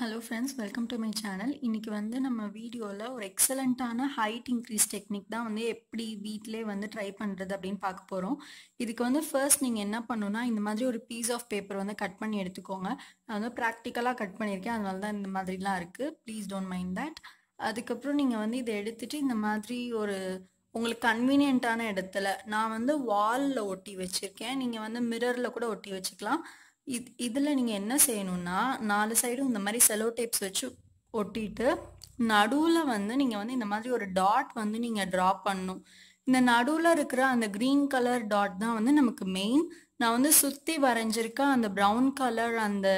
hello friends welcome to my channel இன்றைக்கி வந்து நம்ம வீடியோவில் ஒரு எக்ஸலண்ட்டான ஹைட் இன்க்ரீஸ் டெக்னிக் தான் வந்து எப்படி வீட்டிலே வந்து ட்ரை பண்ணுறது அப்படின்னு பார்க்க போகிறோம் இதுக்கு வந்து ஃபர்ஸ்ட் நீங்கள் என்ன பண்ணுன்னா இந்த மாதிரி ஒரு பீஸ் ஆஃப் பேப்பர் வந்து கட் பண்ணி எடுத்துக்கோங்க நான் வந்து ப்ராக்டிக்கலாக கட் பண்ணியிருக்கேன் அதனால தான் இந்த மாதிரிலாம் இருக்குது ப்ளீஸ் டோன்ட் மைண்ட் தட் அதுக்கப்புறம் நீங்கள் வந்து இதை எடுத்துகிட்டு இந்த மாதிரி ஒரு உங்களுக்கு கன்வீனியண்ட்டான இடத்துல நான் வந்து வாலில் ஒட்டி வச்சுருக்கேன் நீங்கள் வந்து மிரரில் கூட ஒட்டி வச்சுக்கலாம் இதில் நீங்கள் என்ன செய்யணும்னா நாலு சைடும் இந்த மாதிரி செலோ டேப்ஸ் வச்சு ஒட்டிட்டு நடுவில் வந்து நீங்கள் வந்து இந்த மாதிரி ஒரு டாட் வந்து நீங்கள் ட்ரா பண்ணணும் இந்த நடுவில் இருக்கிற அந்த க்ரீன் கலர் டாட் தான் வந்து நமக்கு மெயின் நான் வந்து சுற்றி வரைஞ்சிருக்க அந்த ப்ரௌன் கலர் அந்த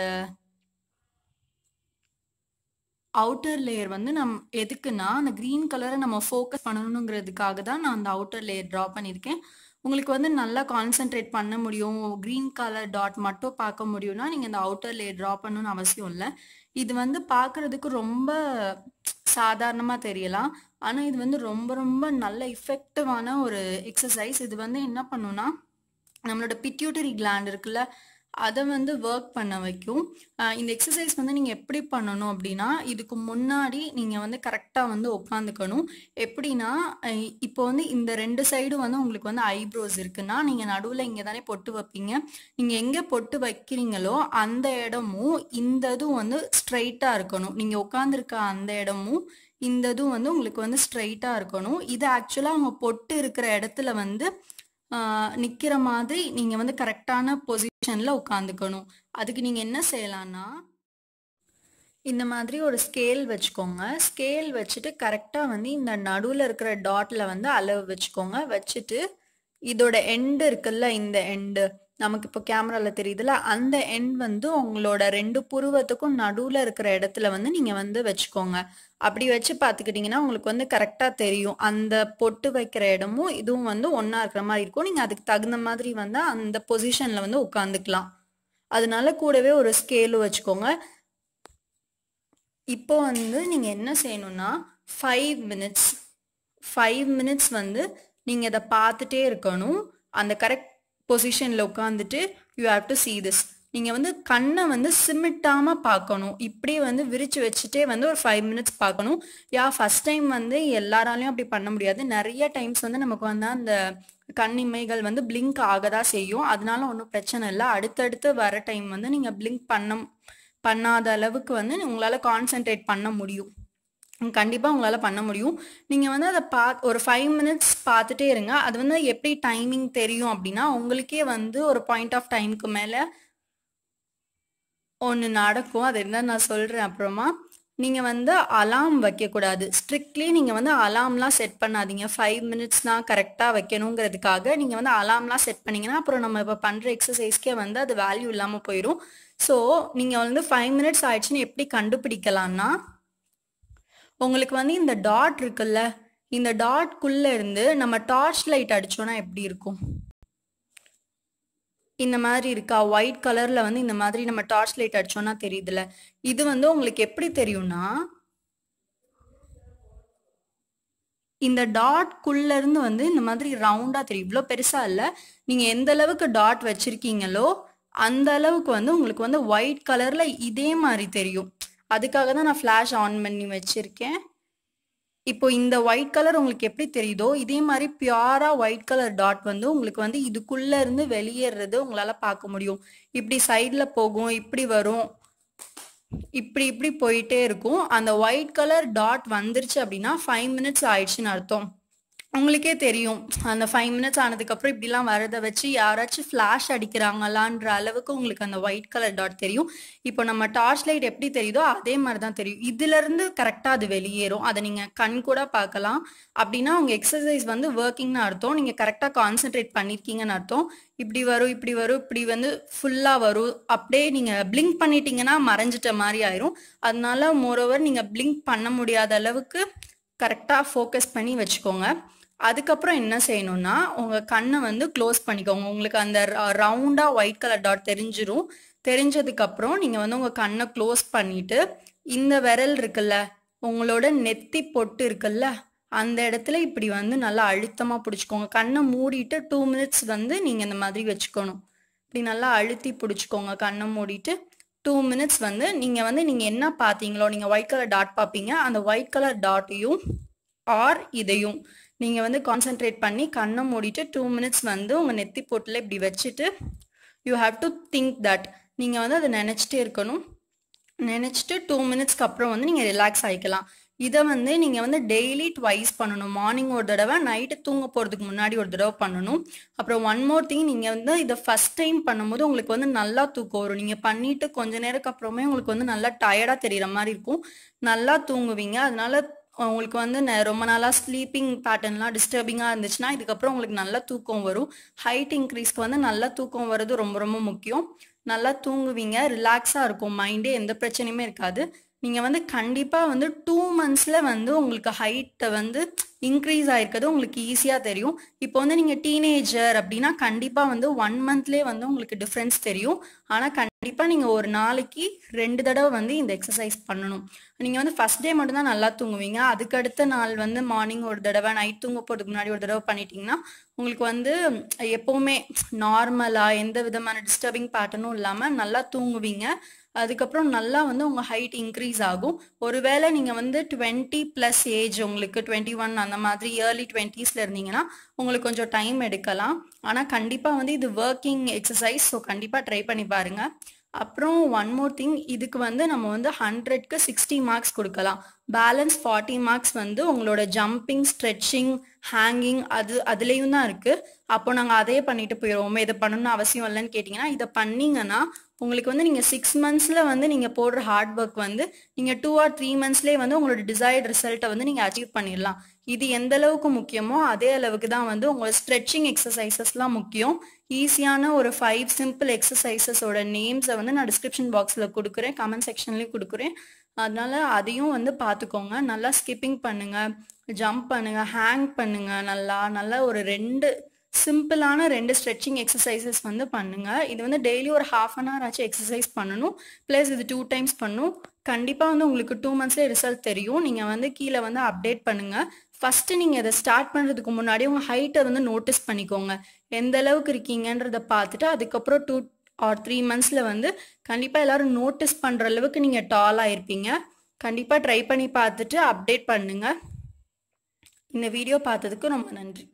அவுட்டர் லேயர் வந்து நம் எதுக்குன்னா அந்த க்ரீன் கலரை நம்ம ஃபோக்கஸ் பண்ணணுங்கிறதுக்காக தான் நான் அந்த அவுட்டர் லேயர் ட்ரா பண்ணியிருக்கேன் உங்களுக்கு வந்து நல்லா கான்சென்ட்ரேட் பண்ண முடியும் க்ரீன் கலர் டாட் மட்டும் பார்க்க முடியும்னா நீங்கள் இந்த அவுட்டர் லேயர் ட்ரா பண்ணணும்னு அவசியம் இல்லை இது வந்து பார்க்குறதுக்கு ரொம்ப சாதாரணமாக தெரியலாம் ஆனால் இது வந்து ரொம்ப ரொம்ப நல்ல இஃபெக்டிவான ஒரு எக்ஸசைஸ் இது வந்து என்ன பண்ணுன்னா நம்மளோட பிட்யூட்டரி கிளாண்ட் இருக்குல்ல அதை வந்து ஒர்க் பண்ண வைக்கும் இந்த எக்ஸசைஸ் வந்து நீங்கள் எப்படி பண்ணணும் அப்படின்னா இதுக்கு முன்னாடி நீங்கள் வந்து கரெக்டாக வந்து உட்காந்துக்கணும் எப்படின்னா இப்போ வந்து இந்த ரெண்டு சைடும் வந்து உங்களுக்கு வந்து ஐப்ரோஸ் இருக்குன்னா நீங்கள் நடுவில் இங்கே தானே பொட்டு வைப்பீங்க நீங்கள் எங்கே பொட்டு வைக்கிறீங்களோ அந்த இடமும் இந்த இதுவும் வந்து ஸ்ட்ரைட்டாக இருக்கணும் நீங்கள் உட்காந்துருக்க அந்த இடமும் இந்த இதுவும் வந்து உங்களுக்கு வந்து ஸ்ட்ரைட்டாக இருக்கணும் இது ஆக்சுவலாக அவங்க பொட்டு இருக்கிற இடத்துல வந்து நிக்கிற மாதிரி நீங்க வந்து கரெக்டான பொசிஷன்ல உட்காந்துக்கணும் அதுக்கு நீங்க என்ன செய்யலாம்னா இந்த மாதிரி ஒரு ஸ்கேல் வச்சுக்கோங்க ஸ்கேல் வச்சுட்டு கரெக்டாக வந்து இந்த நடுவில் இருக்கிற டாட்டில் வந்து அளவு வச்சுக்கோங்க வச்சுட்டு இதோட எண்டு இருக்குல்ல இந்த எண்டு நமக்கு இப்போ கேமரால தெரியுதுல அந்த எண்ட் வந்து உங்களோட ரெண்டு புருவத்துக்கும் நடுவில் இருக்கிற இடத்துல வந்து நீங்கள் வந்து வச்சுக்கோங்க அப்படி வச்சு பார்த்துக்கிட்டிங்கன்னா உங்களுக்கு வந்து கரெக்டாக தெரியும் அந்த பொட்டு வைக்கிற இடமும் இதுவும் வந்து ஒன்றா இருக்கிற மாதிரி இருக்கும் நீங்கள் அதுக்கு தகுந்த மாதிரி வந்து அந்த பொசிஷனில் வந்து உட்காந்துக்கலாம் அதனால கூடவே ஒரு ஸ்கேலு வச்சுக்கோங்க இப்போ வந்து நீங்கள் என்ன செய்யணும்னா ஃபைவ் மினிட்ஸ் ஃபைவ் மினிட்ஸ் வந்து நீங்கள் இதை பார்த்துட்டே இருக்கணும் அந்த கரெக்ட் பொசிஷனில் உட்காந்துட்டு you have to see this நீங்கள் வந்து கண்ணை வந்து சிமிட்டாமல் பார்க்கணும் இப்படியே வந்து விரித்து வச்சுட்டே வந்து ஒரு ஃபைவ் மினிட்ஸ் பார்க்கணும் யா ஃபஸ்ட் டைம் வந்து எல்லாராலையும் அப்படி பண்ண முடியாது நிறைய டைம்ஸ் வந்து நமக்கு வந்து அந்த கண்ணிமைகள் வந்து பிளிங்க் ஆகதா செய்யும் அதனால ஒன்றும் பிரச்சனை இல்லை அடுத்தடுத்து வர டைம் வந்து நீங்கள் பிளிங்க் பண்ண பண்ணாத அளவுக்கு வந்து உங்களால் கான்சென்ட்ரேட் பண்ண முடியும் கண்டிப்பாக உங்களால் பண்ண முடியும் நீங்கள் வந்து அதை பா ஒரு ஃபைவ் மினிட்ஸ் பார்த்துட்டே இருங்க அது வந்து எப்படி டைமிங் தெரியும் அப்படின்னா உங்களுக்கே வந்து ஒரு பாயிண்ட் ஆஃப் டைமுக்கு மேலே ஒன்று நடக்கும் அது இருந்தால் நான் சொல்கிறேன் அப்புறமா நீங்கள் வந்து அலாம் வைக்கக்கூடாது ஸ்ட்ரிக்ட்லி நீங்கள் வந்து அலாம்லாம் செட் பண்ணாதீங்க ஃபைவ் மினிட்ஸ்னால் கரெக்டாக வைக்கணுங்கிறதுக்காக நீங்கள் வந்து அலாம்லாம் செட் பண்ணிங்கன்னா அப்புறம் நம்ம இப்போ பண்ணுற எக்ஸசைஸ்க்கே வந்து அது வேல்யூ இல்லாமல் போயிடும் ஸோ நீங்கள் வந்து ஃபைவ் மினிட்ஸ் ஆயிடுச்சுன்னு எப்படி கண்டுபிடிக்கலாம்னா உங்களுக்கு வந்து இந்த டாட் இருக்குல்ல இந்த டாட்குள்ள இருந்து நம்ம டார்ச் லைட் அடிச்சோன்னா எப்படி இருக்கும் இந்த மாதிரி இருக்கா ஒயிட் கலர்ல வந்து இந்த மாதிரி நம்ம டார்ச் லைட் அடிச்சோன்னா தெரியுதுல இது வந்து உங்களுக்கு எப்படி தெரியும்னா இந்த டாட்குள்ள இருந்து வந்து இந்த மாதிரி ரவுண்டா தெரியும் இவ்வளோ பெருசா இல்ல நீங்க எந்த அளவுக்கு டாட் வச்சிருக்கீங்களோ அந்த அளவுக்கு வந்து உங்களுக்கு வந்து ஒயிட் கலர்ல இதே மாதிரி தெரியும் அதுக்காக தான் நான் ஃப்ளாஷ் ஆன் பண்ணி வச்சுருக்கேன் இப்போ இந்த ஒயிட் கலர் உங்களுக்கு எப்படி தெரியுதோ இதே மாதிரி பியூரா ஒயிட் கலர் டாட் வந்து உங்களுக்கு வந்து இதுக்குள்ள இருந்து வெளியேறது உங்களால பார்க்க முடியும் இப்படி சைட்ல போகும் இப்படி வரும் இப்படி இப்படி போயிட்டே இருக்கும் அந்த ஒயிட் கலர் டாட் வந்துருச்சு அப்படின்னா ஃபைவ் மினிட்ஸ் ஆயிடுச்சுன்னு அர்த்தம் உங்களுக்கே தெரியும் அந்த ஃபைவ் மினிட்ஸ் ஆனதுக்கப்புறம் இப்படிலாம் வரதை வச்சு யாராச்சும் ஃப்ளாஷ் அடிக்கிறாங்களான்ற அளவுக்கு உங்களுக்கு அந்த ஒயிட் கலர் டாட் தெரியும் இப்போ நம்ம டார்ச் லைட் எப்படி தெரியுதோ அதே மாதிரி தான் தெரியும் இதுலேருந்து கரெக்டாக அது வெளியேறும் அதை நீங்கள் கண் கூட பார்க்கலாம் அப்படின்னா உங்கள் எக்ஸசைஸ் வந்து ஒர்க்கிங்னு அர்த்தம் நீங்கள் கரெக்டாக கான்சென்ட்ரேட் பண்ணியிருக்கீங்கன்னு அர்த்தம் இப்படி வரும் இப்படி வரும் இப்படி வந்து ஃபுல்லாக வரும் அப்படியே நீங்கள் பிளிங்க் பண்ணிட்டீங்கன்னா மறைஞ்சிட்ட மாதிரி ஆயிரும் அதனால மோரோவர் நீங்கள் பிளிங்க் பண்ண முடியாத அளவுக்கு கரெக்டாக ஃபோக்கஸ் பண்ணி வச்சுக்கோங்க அதுக்கப்புறம் என்ன செய்யணும்னா உங்கள் கண்ணை வந்து க்ளோஸ் பண்ணிக்கோங்க உங்களுக்கு அந்த ரவுண்டாக ஒயிட் கலர் டாட் தெரிஞ்சிரும் தெரிஞ்சதுக்கப்புறம் நீங்கள் வந்து உங்கள் கண்ணை க்ளோஸ் பண்ணிவிட்டு இந்த விரல் இருக்குல்ல உங்களோட நெத்தி பொட்டு இருக்குல்ல அந்த இடத்துல இப்படி வந்து நல்லா அழுத்தமாக பிடிச்சிக்கோங்க கண்ணை மூடிட்டு டூ மினிட்ஸ் வந்து நீங்கள் இந்த மாதிரி வச்சுக்கணும் இப்படி நல்லா அழுத்தி பிடிச்சிக்கோங்க கண்ணை மூடிட்டு டூ மினிட்ஸ் வந்து நீங்கள் வந்து நீங்கள் என்ன பார்த்தீங்களோ நீங்கள் ஒயிட் கலர் டாட் பார்ப்பீங்க அந்த ஒயிட் கலர் டாட்டையும் ஆர் இதையும் நீங்கள் வந்து கான்சென்ட்ரேட் பண்ணி கண்ணை மூடிட்டு டூ மினிட்ஸ் வந்து உங்கள் நெத்தி போட்டில் இப்படி வச்சுட்டு you have to think that நீங்கள் வந்து அதை நினச்சிட்டே இருக்கணும் நினச்சிட்டு டூ மினிட்ஸ்க்கு அப்புறம் வந்து நீங்கள் ரிலாக்ஸ் ஆகிக்கலாம் இதை வந்து நீங்கள் வந்து டெய்லி ட்வைஸ் பண்ணணும் மார்னிங் ஒரு தடவை நைட்டு தூங்க போகிறதுக்கு முன்னாடி ஒரு தடவை பண்ணணும் அப்புறம் ஒன் மோர் திங் நீங்கள் வந்து இதை ஃபஸ்ட் டைம் பண்ணும்போது உங்களுக்கு வந்து நல்லா தூக்கம் வரும் நீங்கள் பண்ணிட்டு கொஞ்ச நேரத்துக்கு அப்புறமே உங்களுக்கு வந்து நல்லா டயர்டாக தெரிகிற மாதிரி இருக்கும் நல்லா தூங்குவீங்க அதனால உங்களுக்கு வந்து ரொம்ப நாளாக ஸ்லீப்பிங் பேட்டர்ன்லாம் டிஸ்டர்பிங்காக இருந்துச்சுன்னா இதுக்கப்புறம் உங்களுக்கு நல்ல தூக்கம் வரும் ஹைட் இன்க்ரீஸ்க்கு வந்து நல்ல தூக்கம் வர்றது ரொம்ப ரொம்ப முக்கியம் நல்லா தூங்குவீங்க ரிலாக்ஸாக இருக்கும் மைண்டே எந்த பிரச்சனையுமே இருக்காது நீங்கள் வந்து கண்டிப்பாக வந்து டூ மந்த்ஸில் வந்து உங்களுக்கு ஹைட்டை வந்து இன்க்ரீஸ் ஆயிருக்கிறது உங்களுக்கு ஈஸியாக தெரியும் இப்போ வந்து நீங்கள் டீனேஜர் அப்படின்னா கண்டிப்பாக வந்து ஒன் மந்த்லேயே வந்து உங்களுக்கு டிஃப்ரென்ஸ் தெரியும் ஆனால் கண்டிப்பாக நீங்கள் ஒரு நாளைக்கு ரெண்டு தடவை வந்து இந்த எக்ஸசைஸ் பண்ணணும் நீங்கள் வந்து ஃபஸ்ட் டே மட்டும்தான் நல்லா தூங்குவீங்க அதுக்கடுத்த நாள் வந்து மார்னிங் ஒரு தடவை நைட் தூங்க போகிறதுக்கு முன்னாடி ஒரு தடவை பண்ணிட்டீங்கன்னா உங்களுக்கு வந்து எப்போவுமே நார்மலாக எந்த விதமான டிஸ்டர்பிங் பேட்டர்னும் இல்லாமல் நல்லா தூங்குவீங்க அதுக்கப்புறம் நல்லா வந்து உங்கள் ஹைட் இன்க்ரீஸ் ஆகும் ஒருவேளை நீங்கள் வந்து டுவெண்ட்டி ப்ளஸ் ஏஜ் உங்களுக்கு டுவெண்ட்டி ஒன் அந்த மாதிரி இயர்லி டுவெண்ட்டீஸில் இருந்தீங்கன்னா உங்களுக்கு கொஞ்சம் டைம் எடுக்கலாம் ஆனால் கண்டிப்பாக வந்து இது ஒர்க்கிங் எக்ஸசைஸ் ஸோ கண்டிப்பாக ட்ரை பண்ணி பாருங்கள் அப்புறம் ஒன் மோர் திங் இதுக்கு வந்து நம்ம வந்து ஹண்ட்ரட்க்கு சிக்ஸ்டி மார்க்ஸ் கொடுக்கலாம் பேலன்ஸ் ஃபார்ட்டி மார்க்ஸ் வந்து உங்களோட ஜம்பிங் ஸ்ட்ரெச்சிங் ஹேங்கிங் அது அதுலேயும் தான் இருக்குது அப்போ நாங்கள் அதையே பண்ணிட்டு போயிடுவோம் இதை பண்ணணும்னு அவசியம் இல்லைன்னு கேட்டிங்கன்னா இதை பண்ணீங்கன்னா உங்களுக்கு வந்து நீங்கள் சிக்ஸ் மந்த்ஸில் வந்து நீங்கள் போடுற ஹார்ட் ஒர்க் வந்து நீங்கள் டூ ஆர் த்ரீ மந்த்ஸ்லேயே வந்து உங்களோட டிசைர்ட் ரிசல்ட்டை வந்து நீங்கள் அச்சீவ் பண்ணிடலாம் இது எந்த அளவுக்கு முக்கியமோ அதே அளவுக்கு தான் வந்து உங்களோட ஸ்ட்ரெச்சிங் எக்ஸசைசஸ்லாம் முக்கியம் ஈஸியான ஒரு ஃபைவ் சிம்பிள் எக்ஸசைசஸோட நேம்ஸை வந்து நான் டிஸ்கிரிப்ஷன் பாக்ஸில் கொடுக்குறேன் கமெண்ட் செக்ஷன்லேயும் கொடுக்குறேன் அதனால அதையும் வந்து பார்த்துக்கோங்க நல்லா ஸ்கிப்பிங் பண்ணுங்கள் ஜம்ப் பண்ணுங்கள் ஹேங் பண்ணுங்கள் நல்லா நல்லா ஒரு ரெண்டு சிம்பிளான ரெண்டு ஸ்ட்ரெச்சிங் எக்ஸசைசஸ் வந்து பண்ணுங்கள் இது வந்து டெய்லி ஒரு ஹாஃப் அன் ஹவர் ஆச்சு எக்ஸசைஸ் பண்ணணும் ப்ளஸ் இது டூ டைம்ஸ் பண்ணும் கண்டிப்பாக வந்து உங்களுக்கு டூ மந்த்ஸ்லேயே ரிசல்ட் தெரியும் நீங்கள் வந்து கீழே வந்து அப்டேட் பண்ணுங்கள் ஃபர்ஸ்ட் நீங்கள் இதை ஸ்டார்ட் பண்ணுறதுக்கு முன்னாடி உங்கள் ஹைட்டை வந்து நோட்டீஸ் பண்ணிக்கோங்க எந்த அளவுக்கு இருக்கீங்கன்றதை பார்த்துட்டு அதுக்கப்புறம் டூ ஆர் த்ரீ மந்த்ஸில் வந்து கண்டிப்பாக எல்லாரும் நோட்டீஸ் பண்ணுற அளவுக்கு நீங்கள் டால் ஆகிருப்பீங்க கண்டிப்பாக ட்ரை பண்ணி பார்த்துட்டு அப்டேட் பண்ணுங்கள் இந்த வீடியோ பார்த்ததுக்கு ரொம்ப நன்றி